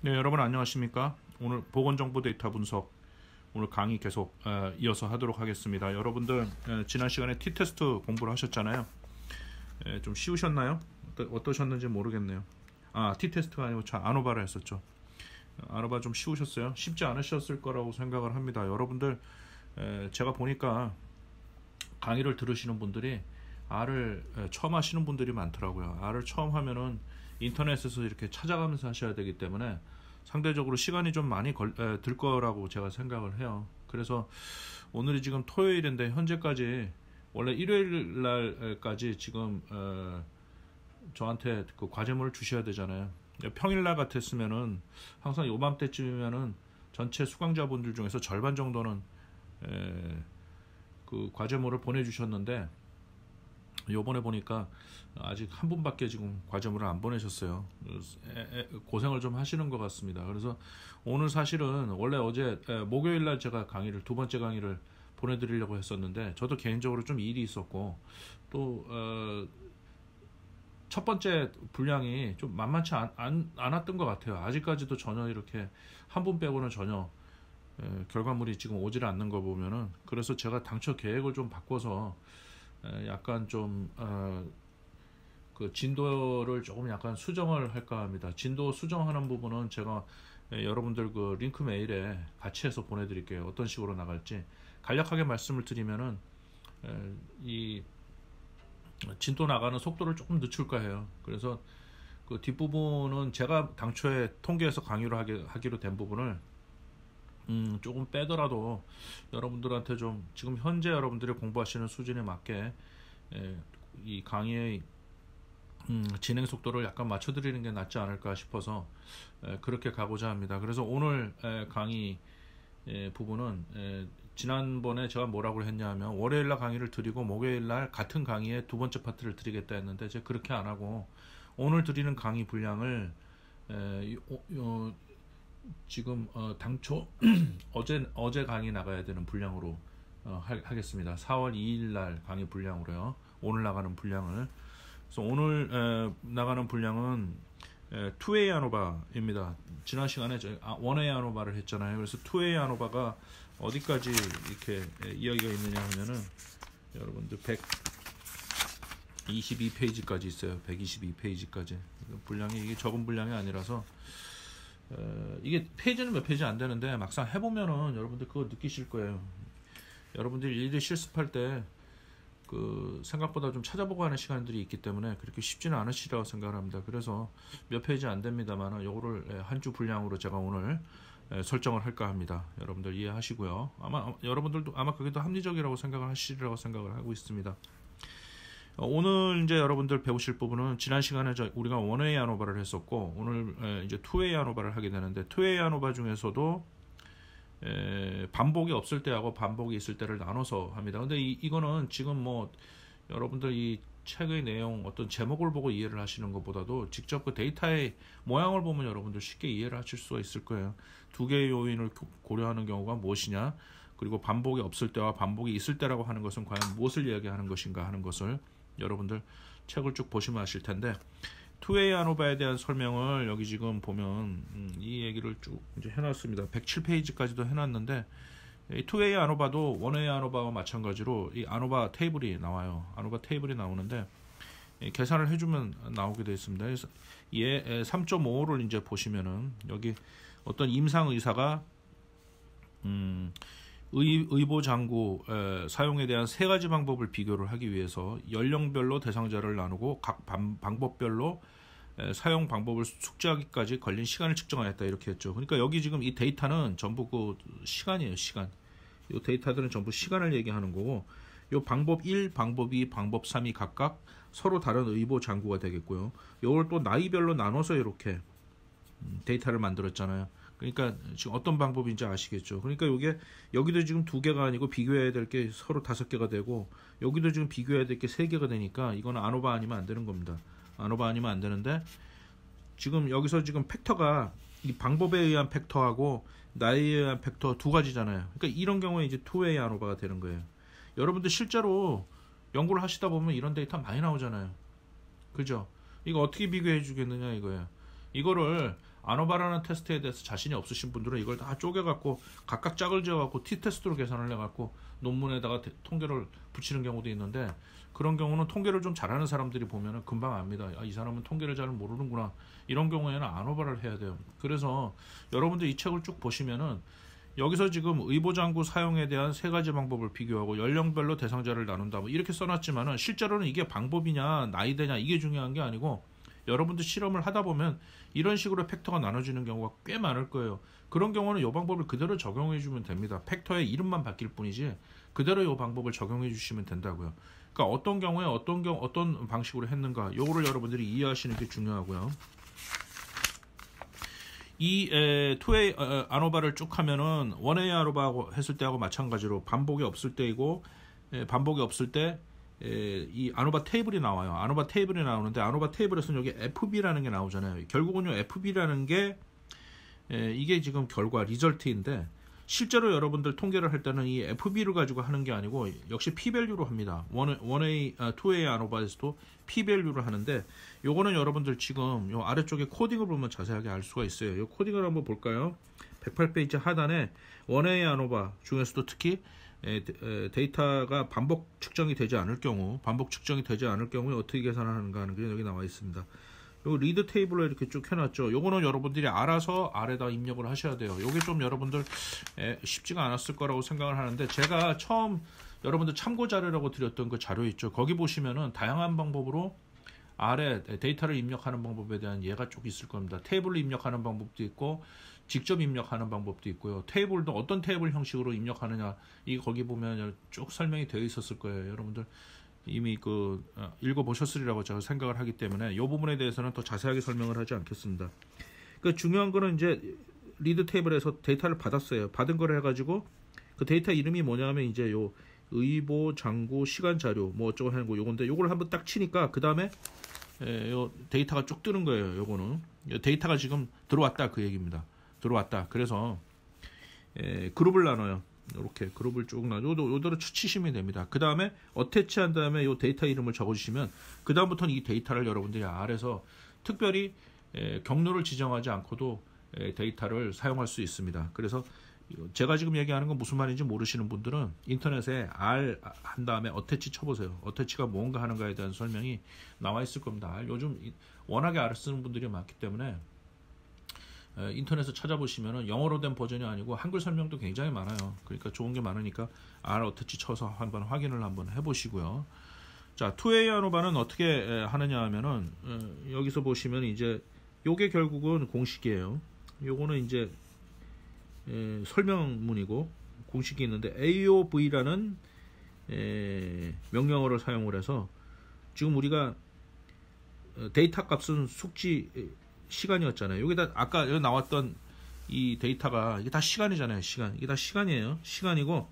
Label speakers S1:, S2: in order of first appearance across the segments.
S1: 네, 여러분 안녕하십니까? 오늘 보건정보 데이터 분석 오늘 강의 계속 이어서 하도록 하겠습니다. 여러분들 지난 시간에 티테스트 공부를 하셨잖아요. 좀 쉬우셨나요? 어떠, 셨는지 모르겠네요. 아, 티테스트가 아니고 자, 아노바를 했었죠. 아노바 좀 쉬우셨어요? 쉽지 않으셨을 거라고 생각을 합니다. 여러분들 제가 보니까 강의를 들으시는 분들이 R을 처음 하시는 분들이 많더라고요. R을 처음 하면은 인터넷에서 이렇게 찾아가면서 하셔야 되기 때문에 상대적으로 시간이 좀 많이 걸, 에, 들 거라고 제가 생각을 해요. 그래서 오늘이 지금 토요일인데 현재까지 원래 일요일 날까지 지금 에, 저한테 그 과제물을 주셔야 되잖아요. 평일 날 같았으면은 항상 요맘때쯤이면은 전체 수강자분들 중에서 절반 정도는 에, 그 과제물을 보내주셨는데 요번에 보니까 아직 한 분밖에 지금 과점을 안 보내셨어요. 고생을 좀 하시는 것 같습니다. 그래서 오늘 사실은 원래 어제 목요일 날 제가 강의를 두 번째 강의를 보내드리려고 했었는데 저도 개인적으로 좀 일이 있었고 또첫 어, 번째 분량이 좀 만만치 않, 안, 않았던 것 같아요. 아직까지도 전혀 이렇게 한 분 빼고는 전혀 결과물이 지금 오질 않는 거 보면은 그래서 제가 당초 계획을 좀 바꿔서 약간 좀, 어, 그 진도를 조금 약간 수정을 할까 합니다. 진도 수정하는 부분은 제가 여러분들 그 링크 메일에 같이 해서 보내드릴게요. 어떤 식으로 나갈지. 간략하게 말씀을 드리면은, 이 진도 나가는 속도를 조금 늦출까 해요. 그래서 그 뒷부분은 제가 당초에 통계에서 강의를 하기로 된 부분을 음, 조금 빼더라도 여러분들한테 좀 지금 현재 여러분들이 공부하시는 수준에 맞게 예, 이 강의의 음, 진행 속도를 약간 맞춰드리는 게 낫지 않을까 싶어서 예, 그렇게 가고자 합니다. 그래서 오늘 예, 강의 예, 부분은 예, 지난번에 제가 뭐라고 했냐 하면 월요일 날 강의를 드리고 목요일 날 같은 강의의 두 번째 파트를 드리겠다 했는데 제가 그렇게 안 하고 오늘 드리는 강의 분량을 에, 예, 요, 요, 지금 어, 당초 어제 어제 강의 나가야 되는 분량으로 어, 하, 겠습니다 4월 2일 날 강의 분량으로요. 오늘 나가는 분량을 그래서 오늘 에, 나가는 분량은 투웨이 아노바입니다. 지난 시간에 저희 아, 원웨이 아노바를 했잖아요. 그래서 투웨이 아노바가 어디까지 이렇게 이야기가 있느냐 하면은 여러분들 122페이지까지 있어요. 122페이지까지. 분량이 이게 적은 분량이 아니라서 에, 어, 이게 페이지는 몇 페이지 안 되는데 막상 해보면은 여러분들 그거 느끼실 거예요. 여러분들 일일이 실습할 때 그 생각보다 좀 찾아보고 하는 시간들이 있기 때문에 그렇게 쉽지는 않으시라고 생각을 합니다. 그래서 몇 페이지 안 됩니다만 요거를 예, 한주 분량으로 제가 오늘 예, 설정을 할까 합니다. 여러분들 이해하시고요. 아마 여러분들도 아마 그게 더 합리적이라고 생각을 하시리라고 생각을 하고 있습니다. 어, 오늘 이제 여러분들 배우실 부분은 지난 시간에 우리가 원웨이 아노바를 했었고 오늘 이제 투웨이 아노바를 하게 되는데 투웨이 아노바 중에서도 반복이 없을 때하고 반복이 있을 때를 나눠서 합니다. 근데 이, 이거는 지금 뭐 여러분들 이 책의 내용 어떤 제목을 보고 이해를 하시는 것보다도 직접 그 데이터의 모양을 보면 여러분들 쉽게 이해를 하실 수가 있을 거예요. 두 개의 요인을 고려하는 경우가 무엇이냐 그리고 반복이 없을 때와 반복이 있을 때라고 하는 것은 과연 무엇을 이야기하는 것인가 하는 것을 여러분들 책을 쭉 보시면 아실 텐데 투웨이 아노바에 대한 설명을 여기 지금 보면 음, 이 얘기를 쭉 이제 해놨습니다. 107페이지까지도 해놨는데 이 투웨이 아노바도 원웨이 아노바와 마찬가지로 이 아노바 테이블이 나와요. 아노바 테이블이 나오는데 계산을 해주면 나오게 되어 있습니다. 그래서 예 3.5를 이제 보시면은 여기 어떤 임상 의사가 음 의, 보 장구 사용에 대한 세 가지 방법을 비교를 하기 위해서 연령별로 대상자를 나누고 각 방, 법별로 사용 방법을 숙지하기까지 걸린 시간을 측정하였다 이렇게 했죠. 그러니까 여기 지금 이 데이터는 전부 그 시간이에요, 시간. 이 데이터들은 전부 시간을 얘기하는 거고 이 방법 1, 방법 2, 방법 3이 각각 서로 다른 의보 장구가 되겠고요. 요걸 또 나이별로 나눠서 이렇게 음, 데이터를 만들었잖아요. 그러니까 지금 어떤 방법인지 아시겠죠. 그러니까 이게 여기도 지금 두 개가 아니고 비교해야 될 게 서로 다섯 개가 되고 여기도 지금 비교해야 될 게 세 개가 되니까 이건 아노바 아니면 안 되는 겁니다. 아노바 아니면 안 되는데 지금 여기서 지금 팩터가 이 방법에 의한 팩터하고 나에 이 의한 팩터 두 가지잖아요. 그러니까 이런 경우에 이제 투웨이 아노바가 되는 거예요. 여러분들 실제로 연구를 하시다 보면 이런 데이터 많이 나오잖아요. 그죠? 이거 어떻게 비교해 주겠느냐 이거예요. 이거를 아노바라는 테스트에 대해서 자신이 없으신 분들은 이걸 다 쪼개갖고 각각 짝을 지어갖고 티테스트로 계산을 해갖고 논문에다가 통계를 붙이는 경우도 있는데 그런 경우는 통계를 좀 잘하는 사람들이 보면은 금방 압니다. 아, 이 사람은 통계를 잘 모르는구나. 이런 경우에는 아노바를 해야 돼요. 그래서 여러분들 이 책을 쭉 보시면은 여기서 지금 의보장구 사용에 대한 세 가지 방법을 비교하고 연령별로 대상자를 나눈다 뭐 이렇게 써놨지만은 실제로는 이게 방법이냐 나이대냐 이게 중요한 게 아니고 여러분도 실험을 하다 보면 이런 식으로 팩터가 나눠지는 경우가 꽤 많을 거예요. 그런 경우는 이 방법을 그대로 적용해 주면 됩니다. 팩터의 이름만 바뀔 뿐이지 그대로 이 방법을 적용해 주시면 된다고요. 그러니까 어떤 경우에 어떤 경우 어떤 방식으로 했는가 요거를 여러분들이 이해하시는 게 중요하고요. 이 에, 2A 어, 아노바를 쭉 하면은 1A 아노바 했을 때하고 마찬가지로 반복이 없을 때이고 에, 반복이 없을 때이 아노바 테이블이 나와요. 아노바 테이블이 나오는데 아노바 테이블에서는 여기 FB라는 게 나오잖아요. 결국은요 FB라는 게 이게 지금 결과 리절트인데 실제로 여러분들 통계를 할 때는 이 FB를 가지고 하는 게 아니고 역시 P밸류로 합니다. 1A, 2A 아, 아노바에서도 P밸류를 하는데 요거는 여러분들 지금 요 아래쪽에 코딩을 보면 자세하게 알 수가 있어요. 요 코딩을 한번 볼까요? 108페이지 하단에 1A 아노바 중에서도 특히 데이터가 반복 측정이 되지 않을 경우 반복 측정이 되지 않을 경우에 어떻게 계산하는가 하는 게 여기 나와 있습니다. 요 리드 테이블로 이렇게 쭉 해놨죠. 요거는 여러분들이 알아서 아래다 입력을 하셔야 돼요. 요게 좀 여러분들 쉽지가 않았을 거라고 생각을 하는데 제가 처음 여러분들 참고 자료라고 드렸던 그 자료 있죠. 거기 보시면은 다양한 방법으로 아래 데이터를 입력하는 방법에 대한 예가 쭉 있을 겁니다. 테이블로 입력하는 방법도 있고 직접 입력하는 방법도 있고요. 테이블도 어떤 테이블 형식으로 입력하느냐 이 거기 보면 쭉 설명이 되어 있었을 거예요. 여러분들 이미 그 어, 읽어보셨으리라고 제가 생각을 하기 때문에 이 부분에 대해서는 더 자세하게 설명을 하지 않겠습니다. 그 중요한 거는 이제 리드 테이블에서 데이터를 받았어요. 받은 거를 해가지고 그 데이터 이름이 뭐냐면 이제 요 의보 장구 시간 자료 뭐 어쩌고 하는 거 요건데 요걸 한번 딱 치니까 그 다음에 데이터가 쭉 뜨는 거예요. 요거는 데이터가 지금 들어왔다 그 얘기입니다. 들어왔다. 그래서 에, 그룹을 나눠요. 이렇게 그룹을 쭉 나눠. 요도 요대로 추치시면 됩니다. 그 다음에 어태치한 다음에 요 데이터 이름을 적어주시면 그 다음부터는 이 데이터를 여러분들이 아래서 특별히 에, 경로를 지정하지 않고도 에, 데이터를 사용할 수 있습니다. 그래서 제가 지금 얘기하는 건 무슨 말인지 모르시는 분들은 인터넷에 R 아, 한 다음에 어태치 쳐보세요. 어태치가 뭔가 하는가에 대한 설명이 나와 있을 겁니다. 요즘 워낙에 R 쓰는 분들이 많기 때문에 인터넷에 찾아보시면 영어로 된 버전이 아니고 한글 설명도 굉장히 많아요. 그러니까 좋은 게 많으니까 알 어터치 쳐서 한번 확인을 한번 해보시고요. 자, 투웨이 아노바는 어떻게 하느냐 하면은 여기서 보시면 이제 요게 결국은 공식이에요. 요거는 이제 설명문이고 공식이 있는데 AOV라는 명령어를 사용을 해서 지금 우리가 어, 데이터 값은 숙지 시간이었잖아요. 여기 다 아까 여기 나왔던 이 데이터가 이게 다 시간이잖아요. 시간 이게 다 시간이에요. 시간이고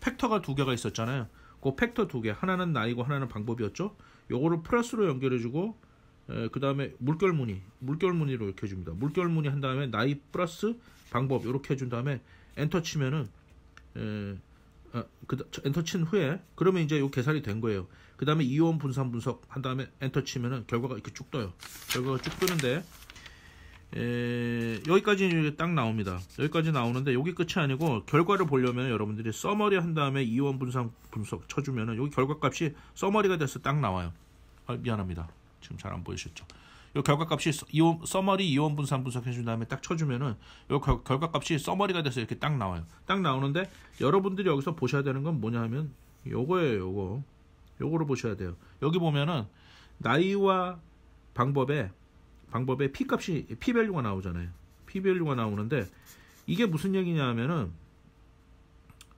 S1: 팩터가 두 개가 있었잖아요. 그 팩터 두 개, 하나는 나이고 하나는 방법이었죠. 요거를 플러스로 연결해주고 그 다음에 물결 무늬, 물결 무늬로 이렇게 해줍니다. 물결 무늬 한 다음에 나이 플러스 방법 이렇게 해준 다음에 엔터 치면은 에, 아, 그, 엔터 친 후에 그러면 이제 요 계산이 된 거예요. 그 다음에 이온 분산 분석 한 다음에 엔터 치면은 결과가 이렇게 쭉 떠요. 결과가 쭉 뜨는데 에, 예, 여기까지 딱 나옵니다. 여기까지 나오는데 여기 끝이 아니고 결과를 보려면 여러분들이 써머리 한 다음에 이원 분석 분석 쳐주면은 여기 결과값이 써머리가 돼서 딱 나와요. 아, 미안합니다. 지금 잘 안 보이셨죠? 이 결과값이 이온 써머리 이온 분산 분석해준 다음에 딱 쳐주면은 이 결과값이 써머리가 돼서 이렇게 딱 나와요. 딱 나오는데 여러분들이 여기서 보셔야 되는 건 뭐냐면 요거예요. 요거 요거를 보셔야 돼요. 여기 보면은 나이와 방법에 방법에 p 값이 p 밸류가 나오잖아요. p 밸류가 나오는데 이게 무슨 얘기냐면은 하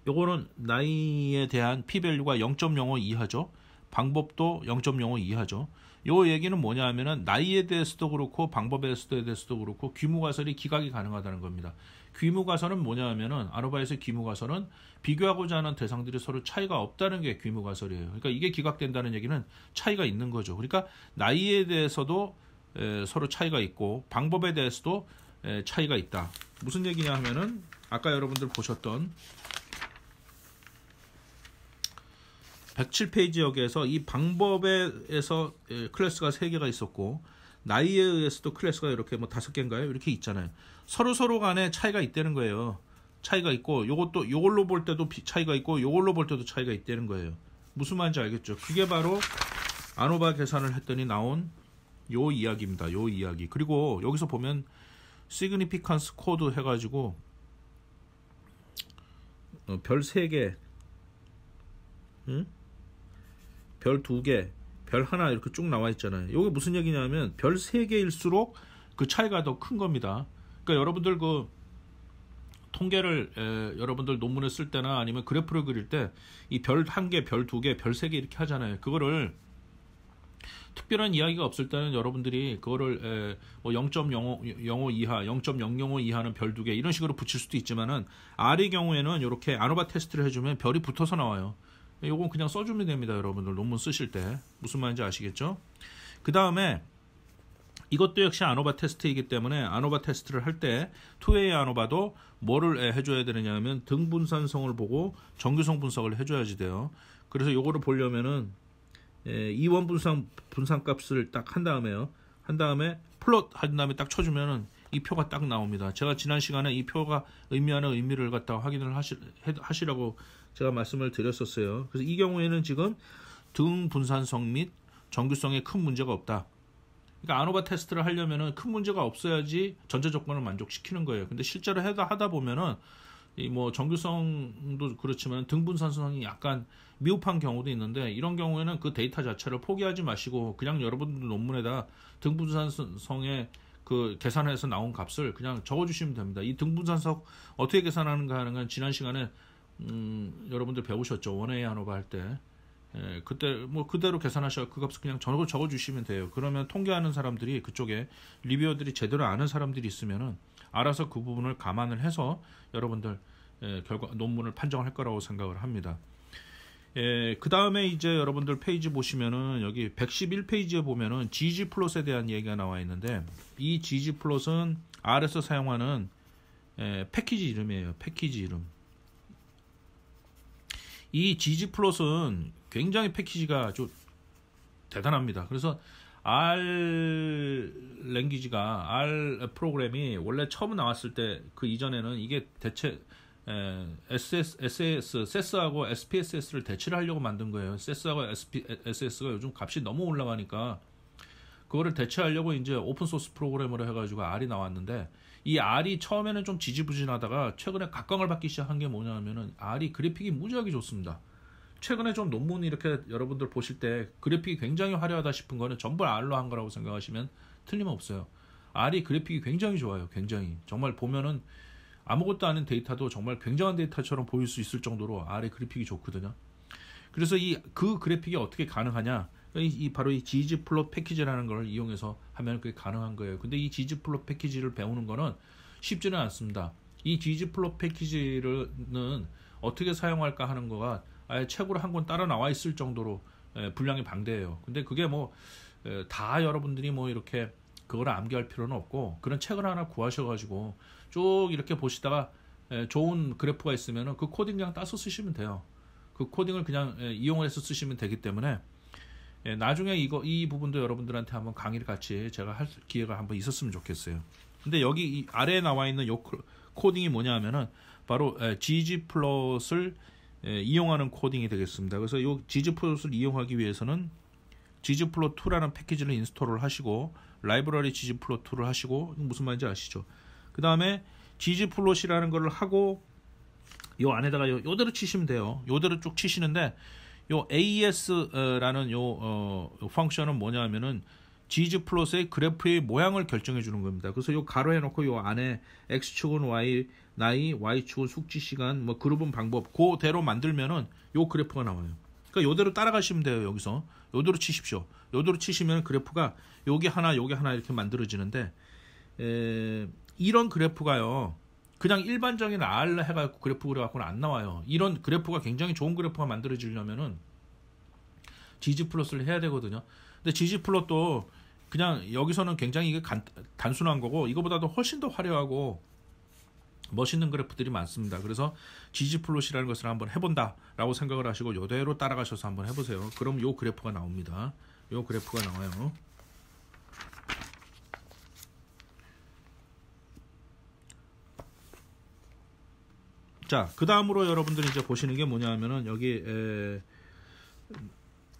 S1: 요거는 나이에 대한 p 밸류가 0.05 이하죠. 방법도 0.05 이하죠. 요 얘기는 뭐냐 하면은 나이에 대해서도 그렇고 방법에 대해서도 그렇고 귀모가설이 기각이 가능하다는 겁니다. 귀모가설은 뭐냐 하면은 아르바이트 귀모가설은 비교하고자 하는 대상들이 서로 차이가 없다는 게귀모가설이에요 그러니까 이게 기각된다는 얘기는 차이가 있는 거죠. 그러니까 나이에 대해서도 서로 차이가 있고 방법에 대해서도 차이가 있다. 무슨 얘기냐 하면은 아까 여러분들 보셨던 107페이지 역에서 이 방법에서 클래스가 3개가 있었고 나이에 의해서도 클래스가 이렇게 뭐 5개인가요? 이렇게 있잖아요. 서로 서로 간에 차이가 있다는 거예요. 차이가 있고 요것도 요걸로 볼 때도 차이가 있고 요걸로 볼 때도 차이가 있다는 거예요. 무슨 말인지 알겠죠? 그게 바로 아노바 계산을 했더니 나온 요 이야기입니다. 요 이야기. 그리고 여기서 보면 시그니피칸스 i 코드 해가지고 어, 별 3개 응? 별 2개 별 하나 이렇게 쭉 나와 있잖아요. 이게 무슨 얘기냐면 별 3개일수록 그 차이가 더 큰 겁니다. 그러니까 여러분들 그 통계를 에, 여러분들 논문에 쓸 때나 아니면 그래프를 그릴 때 이 별1 개, 별2 개, 별3개 이렇게 하잖아요. 그거를 특별한 이야기가 없을 때는 여러분들이 그거를 뭐0.05 이하, 0.005 이하는 별 두 개 이런 식으로 붙일 수도 있지만은 R의 경우에는 이렇게 아노바 테스트를 해주면 별이 붙어서 나와요. 이건 그냥 써주면 됩니다, 여러분들 논문 쓰실 때 무슨 말인지 아시겠죠? 그 다음에 이것도 역시 아노바 테스트이기 때문에 아노바 테스트를 할 때 투웨이 아노바도 뭐를 해줘야 되느냐 하면 등분산성을 보고 정규성 분석을 해줘야지 돼요. 그래서 요거를 보려면은 예, 이원 분산 분산값을 딱 한 다음에요. 한 다음에 플롯 한 다음에 딱 쳐주면은 이 표가 딱 나옵니다. 제가 지난 시간에 이 표가 의미하는 의미를 갖다 확인을 하시, 하시라고 제가 말씀을 드렸었어요. 그래서 이 경우에는 지금 등 분산성 및 정규성에 큰 문제가 없다. 그러니까 아노바 테스트를 하려면은 큰 문제가 없어야지 전제 조건을 만족시키는 거예요. 근데 실제로 하다, 하다 보면은 이뭐 정규성도 그렇지만 등분산성이 약간 미흡한 경우도 있는데 이런 경우에는 그 데이터 자체를 포기하지 마시고 그냥 여러분들 논문에다 등분산성의 그 계산해서 나온 값을 그냥 적어주시면 됩니다. 이 등분산성 어떻게 계산하는가 하는 건 지난 시간에 음, 여러분들 배우셨죠 원웨이 한오바 할때 예, 그때 뭐 그대로 계산하셔 그 값을 그냥 전 적어 적어주시면 돼요. 그러면 통계하는 사람들이 그쪽에 리뷰어들이 제대로 아는 사람들이 있으면은 알아서 그 부분을 감안을 해서 여러분들 예, 결과 논문을 판정할 거라고 생각을 합니다. 예, 그 다음에 이제 여러분들 페이지 보시면은 여기 111페이지에 보면은 GG 플롯에 대한 얘기가 나와 있는데 이 GG 플롯은 R에서 사용하는 예, 패키지 이름이에요. 패키지 이름. 이 GG 플롯은 굉장히 패키지가 아주 대단합니다. 그래서 R 랭귀지가 R 프로그램이 원래 처음 나왔을 때 그 이전에는 이게 대체 에, SS, SS, SES하고 SPSS를 대체를 하려고 만든 거예요. SES하고 SP, SS가 요즘 값이 너무 올라가니까 그거를 대체하려고 이제 오픈소스 프로그램으로 해가지고 R이 나왔는데 이 R이 처음에는 좀 지지부진하다가 최근에 각광을 받기 시작한 게 뭐냐면은 R이 그래픽이 무지하게 좋습니다. 최근에 좀 논문 이렇게 여러분들 보실 때 그래픽이 굉장히 화려하다 싶은 거는 전부 R로 한 거라고 생각하시면 틀림없어요. R이 그래픽이 굉장히 좋아요. 굉장히. 정말 보면은 아무것도 아닌 데이터도 정말 굉장한 데이터처럼 보일 수 있을 정도로 R의 그래픽이 좋거든요. 그래서 이 그 그래픽이 어떻게 가능하냐? 이, 이 바로 이 지지 플롯 패키지라는 걸 이용해서 하면 그게 가능한 거예요. 근데 이 지지 플롯 패키지를 배우는 거는 쉽지는 않습니다. 이 지지 플롯 패키지는 어떻게 사용할까 하는 거가 아예 책으로 한 권 따라 나와 있을 정도로 예, 분량이 방대해요. 근데 그게 뭐다 예, 여러분들이 뭐 이렇게 그걸 암기할 필요는 없고 그런 책을 하나 구하셔가지고 쭉 이렇게 보시다가 예, 좋은 그래프가 있으면 그 코딩 그냥 따서 쓰시면 돼요. 그 코딩을 그냥 예, 이용해서 쓰시면 되기 때문에 예, 나중에 이거 이 부분도 여러분들한테 한번 강의를 같이 제가 할 기회가 한번 있었으면 좋겠어요. 근데 여기 아래에 나와 있는 요 코딩이 뭐냐 하면은 바로 예, gg플롯을 예, 이용하는 코딩이 되겠습니다. 그래서 이 지즈플롯을 이용하기 위해서는 지즈플롯2라는 패키지를 인스톨을 하시고 라이브러리 지즈플롯2를 하시고 무슨 말인지 아시죠? 그 다음에 지즈플롯이라는 걸 하고 요 안에다가 요, 요대로 치시면 돼요. 요대로 쭉 치시는데 요 AS라는 e 요, 어, 펑션은 뭐냐 하면은 지지 플러스의 그래프의 모양을 결정해 주는 겁니다. 그래서 요 가로 해놓고 요 안에 x축은 y, 나이, y축은 숙지 시간, 뭐 그룹은 방법 그대로 만들면은 요 그래프가 나와요. 그러니까 요대로 따라가시면 돼요. 여기서 요대로 치십시오. 요대로 치시면 그래프가 여기 하나, 여기 하나 이렇게 만들어지는데 에, 이런 그래프가요. 그냥 일반적인 R 해가지고 그래프 그려갖고는 안 나와요. 이런 그래프가 굉장히 좋은 그래프가 만들어지려면은 지지 플러스를 해야 되거든요. 근데 지지 플러스도 그냥 여기서는 굉장히 이게 간, 단순한 거고 이거보다도 훨씬 더 화려하고 멋있는 그래프들이 많습니다. 그래서 지지 플롯이라는 것을 한번 해본다라고 생각을 하시고 요대로 따라가셔서 한번 해보세요. 그럼 요 그래프가 나옵니다. 요 그래프가 나와요. 자, 그 다음으로 여러분들이 이제 보시는 게 뭐냐 하면은 여기 에,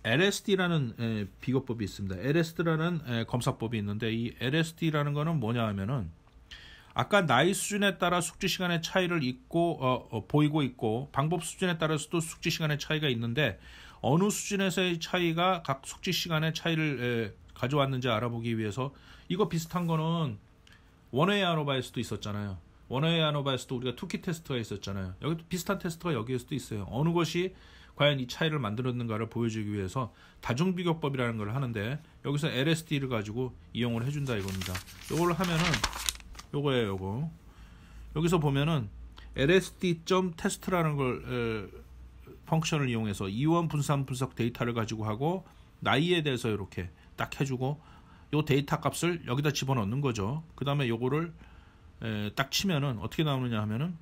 S1: LSD라는 비교법이 있습니다. LSD라는 검사법이 있는데 이 LSD라는 거는 뭐냐 하면은 아까 나이 수준에 따라 숙지 시간의 차이를 있고 어, 어, 보이고 있고 방법 수준에 따라서도 숙지 시간의 차이가 있는데 어느 수준에서의 차이가 각 숙지 시간의 차이를 에, 가져왔는지 알아보기 위해서 이거 비슷한 거는 원웨이 아노바에서도 있었잖아요. 원어의 아노바에서도 우리가 투키 테스트가 있었잖아요. 여기 비슷한 테스트가 여기에서도 있어요. 어느 것이 과연 이 차이를 만들었는가를 보여주기 위해서 다중비교법이라는 걸 하는데 여기서 LSD를 가지고 이용을 해준다 이겁니다. 이걸 하면은 요거예요, 요거. 여기서 보면은 LSD.test라는 걸 에, 펑션을 이용해서 이원 분산 분석 데이터를 가지고 하고 나이에 대해서 이렇게 딱 해주고 요 데이터 값을 여기다 집어넣는 거죠. 그 다음에 요거를 딱 치면은 어떻게 나오느냐 하면은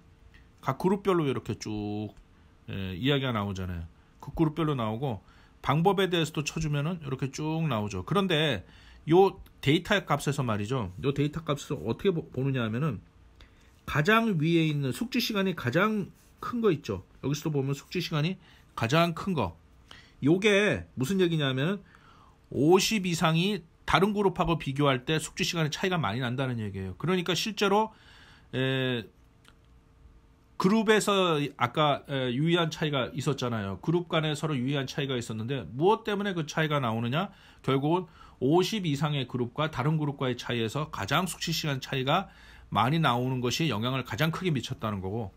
S1: 각 그룹별로 이렇게 쭉 이야기가 나오잖아요. 그 그룹별로 나오고 방법에 대해서도 쳐주면은 이렇게 쭉 나오죠. 그런데 요 데이터 값에서 말이죠. 요 데이터 값에서 어떻게 보느냐 하면은 가장 위에 있는 숙지 시간이 가장 큰 거 있죠. 여기서도 보면 숙지 시간이 가장 큰 거. 요게 무슨 얘기냐면 하50 이상이 다른 그룹하고 비교할 때 숙지 시간의 차이가 많이 난다는 얘기예요. 그러니까 실제로 에, 그룹에서 아까 에, 유의한 차이가 있었잖아요. 그룹 간에 서로 유의한 차이가 있었는데 무엇 때문에 그 차이가 나오느냐? 결국은 50 이상의 그룹과 다른 그룹과의 차이에서 가장 숙지 시간 차이가 많이 나오는 것이 영향을 가장 크게 미쳤다는 거고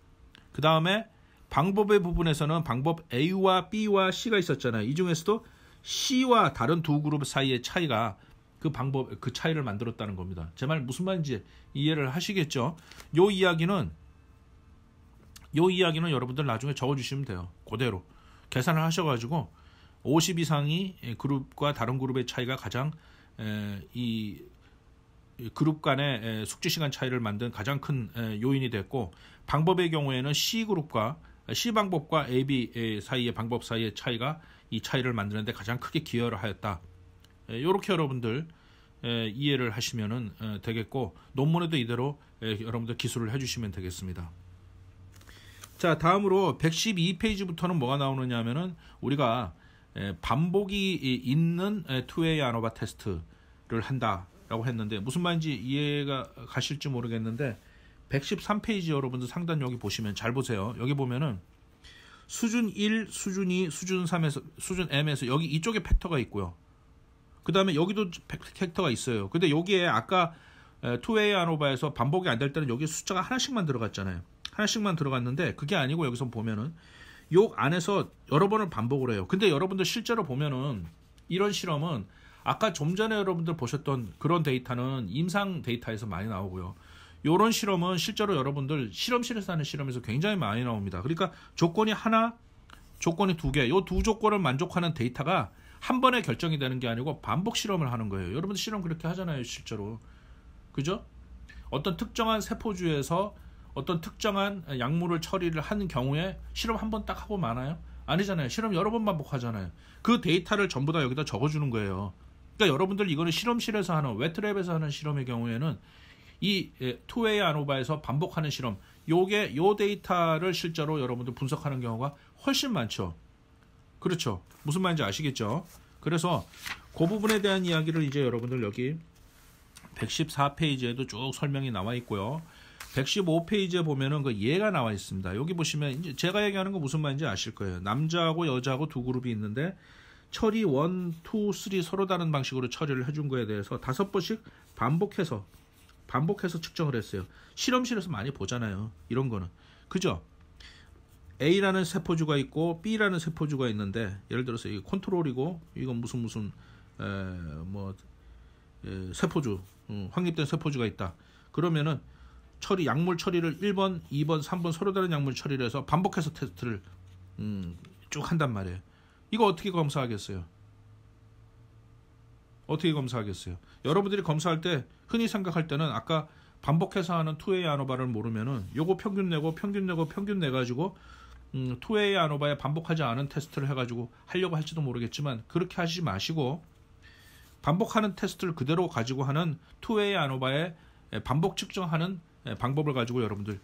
S1: 그 다음에 방법의 부분에서는 방법 A와 B와 C가 있었잖아요. 이 중에서도 C와 다른 두 그룹 사이의 차이가 그 방법 그 차이를 만들었다는 겁니다. 제 말 무슨 말인지 이해를 하시겠죠? 요 이야기는 요 이야기는 여러분들 나중에 적어 주시면 돼요. 그대로 계산을 하셔 가지고 50 이상이 그룹과 다른 그룹의 차이가 가장 이 그룹 간의 숙지 시간 차이를 만든 가장 큰 요인이 됐고 방법의 경우에는 C 그룹과 C 방법과 A, B 사이의 방법 사이의 차이가 이 차이를 만드는데 가장 크게 기여를 하였다. 이렇게 예, 여러분들 예, 이해를 하시면 예, 되겠고 논문에도 이대로 여러분들 기술을 해주시면 되겠습니다. 자 다음으로 112페이지부터는 뭐가 나오느냐 하면은 우리가 반복이 있는 투웨이 아노바 테스트를 한다라고 했는데 무슨 말인지 이해가 가실지 모르겠는데 113페이지 여러분들 상단 여기 보시면 잘 보세요. 여기 보면은 수준 1, 수준 2, 수준 3에서 수준 M에서 여기 이쪽에 팩터가 있고요. 그 다음에 여기도 캐릭터가 있어요. 근데 여기에 아까 투웨이 아노바에서 반복이 안 될 때는 여기 숫자가 하나씩만 들어갔잖아요. 하나씩만 들어갔는데 그게 아니고 여기서 보면은 요 안에서 여러 번을 반복을 해요. 근데 여러분들 실제로 보면은 이런 실험은 아까 좀 전에 여러분들 보셨던 그런 데이터는 임상 데이터에서 많이 나오고요. 요런 실험은 실제로 여러분들 실험실에서 하는 실험에서 굉장히 많이 나옵니다. 그러니까 조건이 하나, 조건이 두 개, 요 두 조건을 만족하는 데이터가 한 번에 결정이 되는 게 아니고 반복 실험을 하는 거예요. 여러분들 실험 그렇게 하잖아요, 실제로. 그죠? 어떤 특정한 세포주에서 어떤 특정한 약물을 처리를 하는 경우에 실험 한 번 딱 하고 많아요? 아니잖아요. 실험 여러 번 반복하잖아요. 그 데이터를 전부 다 여기다 적어주는 거예요. 그러니까 여러분들 이거는 실험실에서 하는 웨트랩에서 하는 실험의 경우에는 이 예, 투웨이 아노바에서 반복하는 실험 요게 요 데이터를 실제로 여러분들 분석하는 경우가 훨씬 많죠. 그렇죠. 무슨 말인지 아시겠죠? 그래서 그 부분에 대한 이야기를 이제 여러분들 여기 114페이지에도 쭉 설명이 나와 있고요. 115페이지에 보면은 그 예가 나와 있습니다. 여기 보시면 이제 제가 얘기하는 거 무슨 말인지 아실 거예요. 남자하고 여자하고 두 그룹이 있는데 처리 1, 2, 3 서로 다른 방식으로 처리를 해 준 거에 대해서 다섯 번씩 반복해서 반복해서 측정을 했어요. 실험실에서 많이 보잖아요. 이런 거는. 그죠? A라는 세포주가 있고 B라는 세포주가 있는데 예를 들어서 이 컨트롤이고 이건 무슨 무슨 에, 뭐 에, 세포주 음, 확립된 세포주가 있다. 그러면은 처리 약물 처리를 1번, 2번, 3번 서로 다른 약물 처리를 해서 반복해서 테스트를 음, 쭉 한단 말이에요. 이거 어떻게 검사하겠어요? 어떻게 검사하겠어요? 여러분들이 검사할 때 흔히 생각할 때는 아까 반복해서 하는 투웨이 아노바를 모르면은 요거 평균 내고 평균 내고 평균 내 가지고 음, 투웨이 아노바에 반복하지 않은 테스트를 해가지고 하려고 할지도 모르겠지만 그렇게 하지 마시고 반복하는 테스트를 그대로 가지고 하는 투웨이 아노바에 반복 측정하는 방법을 가지고 여러분들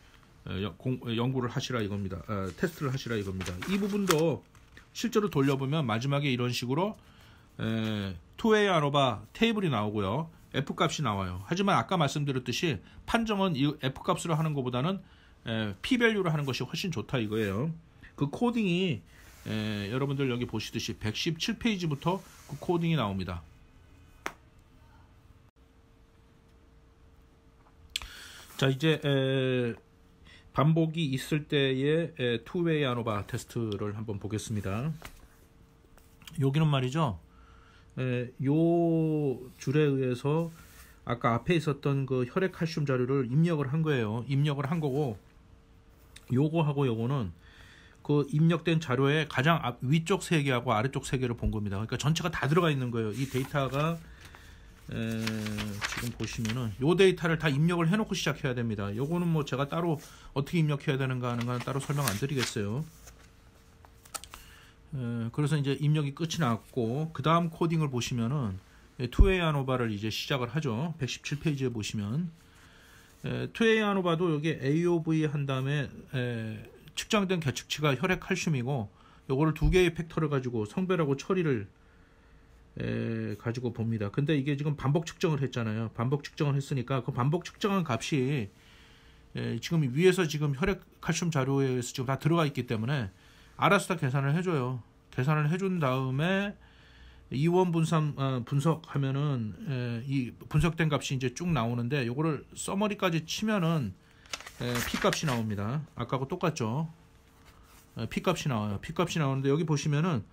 S1: 어, 어, 연구를 하시라 이겁니다. 어, 테스트를 하시라 이겁니다. 이 부분도 실제로 돌려보면 마지막에 이런 식으로 투웨이 아노바 테이블이 나오고요. F값이 나와요. 하지만 아까 말씀드렸듯이 판정은 F값으로 하는 것보다는 P밸류를 하는 것이 훨씬 좋다 이거예요. 그 코딩이 에, 여러분들 여기 보시듯이 117페이지부터 그 코딩이 나옵니다. 자 이제 에, 반복이 있을 때의 에, 투웨이 아노바 테스트를 한번 보겠습니다. 여기는 말이죠. 에, 요 줄에 의해서 아까 앞에 있었던 그 혈액 칼슘 자료를 입력을 한 거예요. 입력을 한 거고 요거하고 요거는 그 입력된 자료의 가장 앞, 위쪽 세 개하고 아래쪽 세 개를 본 겁니다. 그러니까 전체가 다 들어가 있는 거예요. 이 데이터가 에, 지금 보시면은 요 데이터를 다 입력을 해놓고 시작해야 됩니다. 요거는 뭐 제가 따로 어떻게 입력해야 되는가 하는 건 따로 설명 안 드리겠어요. 에, 그래서 이제 입력이 끝이 났고 그 다음 코딩을 보시면은 예, 투웨이 아노바를 이제 시작을 하죠. 117페이지에 보시면 투에이아노바도 여기 AOV 한 다음에 에, 측정된 개측치가 혈액 칼슘이고 요거를 두 개의 팩터를 가지고 성별하고 처리를 에, 가지고 봅니다. 근데 이게 지금 반복 측정을 했잖아요. 반복 측정을 했으니까 그 반복 측정한 값이 에, 지금 위에서 지금 혈액 칼슘 자료에서 지금 다 들어가 있기 때문에 알아서 다 계산을 해줘요. 계산을 해준 다음에 이원 분산 어, 분석하면은 에, 이 분석된 값이 이제 쭉 나오는데 요거를 써머리까지 치면은 에, p 값이 나옵니다. 아까하고 똑같죠. 에, p 값이 나와요. p 값이 나오는데 여기 보시면은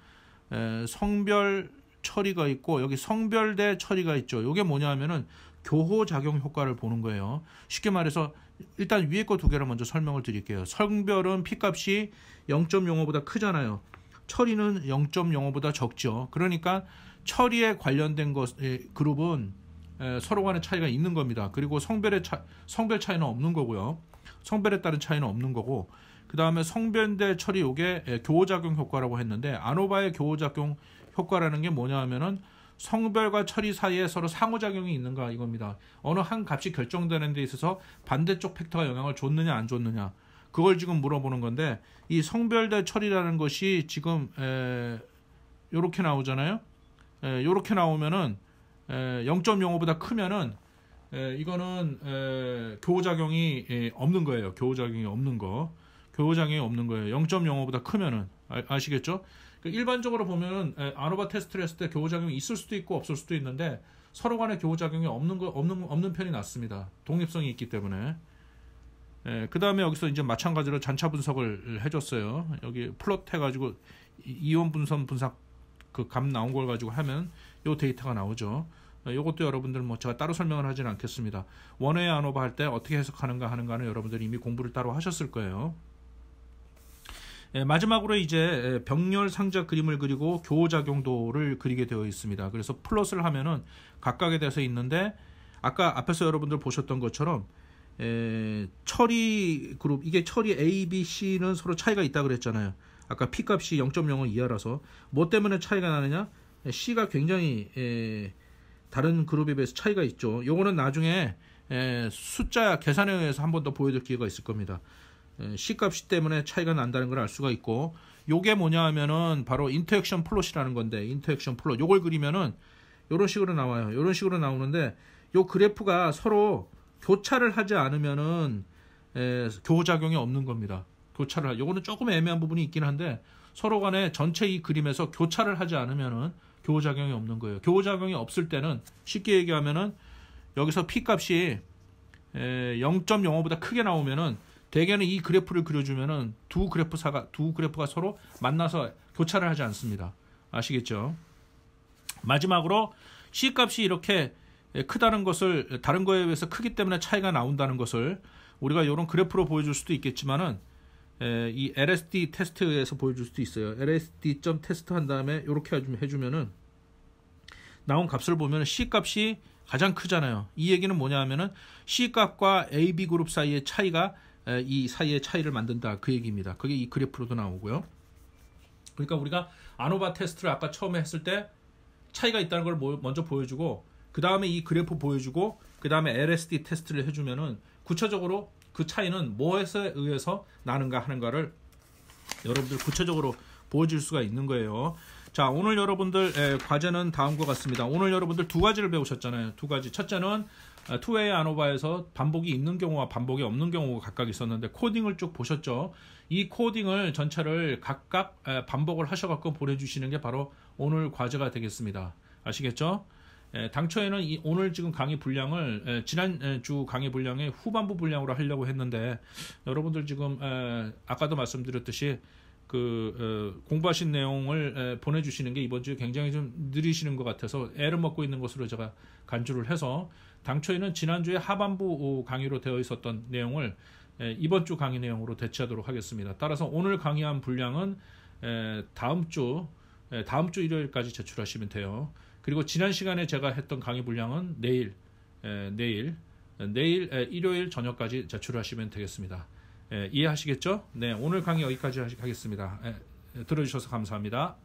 S1: 에, 성별 처리가 있고 여기 성별대 처리가 있죠. 이게 뭐냐면은 교호 작용 효과를 보는 거예요. 쉽게 말해서 일단 위에 거 두 개를 먼저 설명을 드릴게요. 성별은 p 값이 0.05보다 크잖아요. 철이는 0.05보다 적죠. 그러니까 철이에 관련된 것 그룹은 서로 간의 차이가 있는 겁니다. 그리고 성별의 차, 성별 차이는 없는 거고요. 성별에 따른 차이는 없는 거고 그 다음에 성별대 처리 요게 교호작용 효과라고 했는데 아노바의 교호작용 효과라는 게 뭐냐 하면은 성별과 처리 사이에 서로 상호작용이 있는가 이겁니다. 어느 한 값이 결정되는 데 있어서 반대쪽 팩터가 영향을 줬느냐 안 줬느냐 그걸 지금 물어보는 건데 이 성별대 처리라는 것이 지금 에, 요렇게 나오잖아요. 에, 요렇게 나오면은 0.05보다 크면은 에, 이거는 에, 교호작용이 에, 없는 거예요. 교호작용이 없는 거. 교호작용이 없는 거예요. 0.05보다 크면은 아, 시겠죠 그 일반적으로 보면은 아노바 테스트를 했을 때교호작용이 있을 수도 있고 없을 수도 있는데 서로 간에 교호작용이 없는 거 없는 없는 편이 낫습니다. 독립성이 있기 때문에. 예, 그 다음에 여기서 이제 마찬가지로 잔차 분석을 해줬어요. 여기 플롯 해가지고 이온 분선 분석 그 값 나온 걸 가지고 하면 요 데이터가 나오죠. 어, 요것도 여러분들 뭐 제가 따로 설명을 하진 않겠습니다. 원웨이 안오버 할 때 어떻게 해석하는가 하는가는 여러분들이 이미 공부를 따로 하셨을 거예요. 예, 마지막으로 이제 예, 병렬 상자 그림을 그리고 교호작용도를 그리게 되어 있습니다. 그래서 플롯을 하면은 각각에 대해서 있는데 아까 앞에서 여러분들 보셨던 것처럼 에, 처리 그룹 이게 처리 A, B, C는 서로 차이가 있다 그랬잖아요. 아까 P 값이 0.05 이하라서 뭐 때문에 차이가 나느냐? C가 굉장히 에, 다른 그룹에 비해서 차이가 있죠. 요거는 나중에 에, 숫자 계산에 의해서 한 번 더보여줄 기회가 있을 겁니다. 에, C 값이 때문에 차이가 난다는 걸 알 수가 있고 요게 뭐냐 하면은 바로 인터액션 플롯이라는 건데 인터액션 플롯 요걸 그리면은 요런 식으로 나와요. 요런 식으로 나오는데 요 그래프가 서로 교차를 하지 않으면은 에, 교작용이 없는 겁니다. 교차를 하. 요거는 조금 애매한 부분이 있긴 한데 서로 간에 전체 이 그림에서 교차를 하지 않으면은 교작용이 없는 거예요. 교작용이 호 없을 때는 쉽게 얘기하면은 여기서 p 값이 0.05보다 크게 나오면은 대개는 이 그래프를 그려주면은 두 그래프 사가 두 그래프가 서로 만나서 교차를 하지 않습니다. 아시겠죠? 마지막으로 c 값이 이렇게 예, 크다는 것을 다른 거에 비해서 크기 때문에 차이가 나온다는 것을 우리가 이런 그래프로 보여줄 수도 있겠지만은 예, 이 LSD 테스트에서 보여줄 수도 있어요. LSD 점 테스트 한 다음에 이렇게 해주면은 나온 값을 보면 C 값이 가장 크잖아요. 이 얘기는 뭐냐 하면은 C 값과 A, B 그룹 사이의 차이가 이 사이의 차이를 만든다 그 얘기입니다. 그게 이 그래프로도 나오고요. 그러니까 우리가 아노바 테스트를 아까 처음에 했을 때 차이가 있다는 걸 뭐, 먼저 보여주고 그 다음에 이 그래프 보여주고 그 다음에 LSD 테스트를 해주면은 구체적으로 그 차이는 뭐에서 의해서 나는가 하는가를 여러분들 구체적으로 보여줄 수가 있는 거예요. 자 오늘 여러분들 에, 과제는 다음과 같습니다. 오늘 여러분들 두 가지를 배우셨잖아요. 두 가지. 첫째는 아, 투웨이 아노바에서 반복이 있는 경우와 반복이 없는 경우가 각각 있었는데 코딩을 쭉 보셨죠. 이 코딩을 전체를 각각 반복을 하셔갖고 보내주시는 게 바로 오늘 과제가 되겠습니다. 아시겠죠? 당초에는 이 오늘 지금 강의 분량을 지난주 강의 분량의 후반부 분량으로 하려고 했는데 여러분들 지금 아까도 말씀드렸듯이 그 어, 공부하신 내용을 보내주시는 게 이번 주에 굉장히 좀 느리시는 것 같아서 애를 먹고 있는 것으로 제가 간주를 해서 당초에는 지난주에 하반부 어, 강의로 되어 있었던 내용을 이번 주 강의 내용으로 대체하도록 하겠습니다. 따라서 오늘 강의한 분량은 다음 주 다음 주 일요일까지 제출하시면 돼요. 그리고 지난 시간에 제가 했던 강의 분량은 내일 에, 내일 내일 에, 일요일 저녁까지 제출하시면 되겠습니다. 에, 이해하시겠죠? 네, 오늘 강의 여기까지 하겠습니다. 에, 들어주셔서 감사합니다.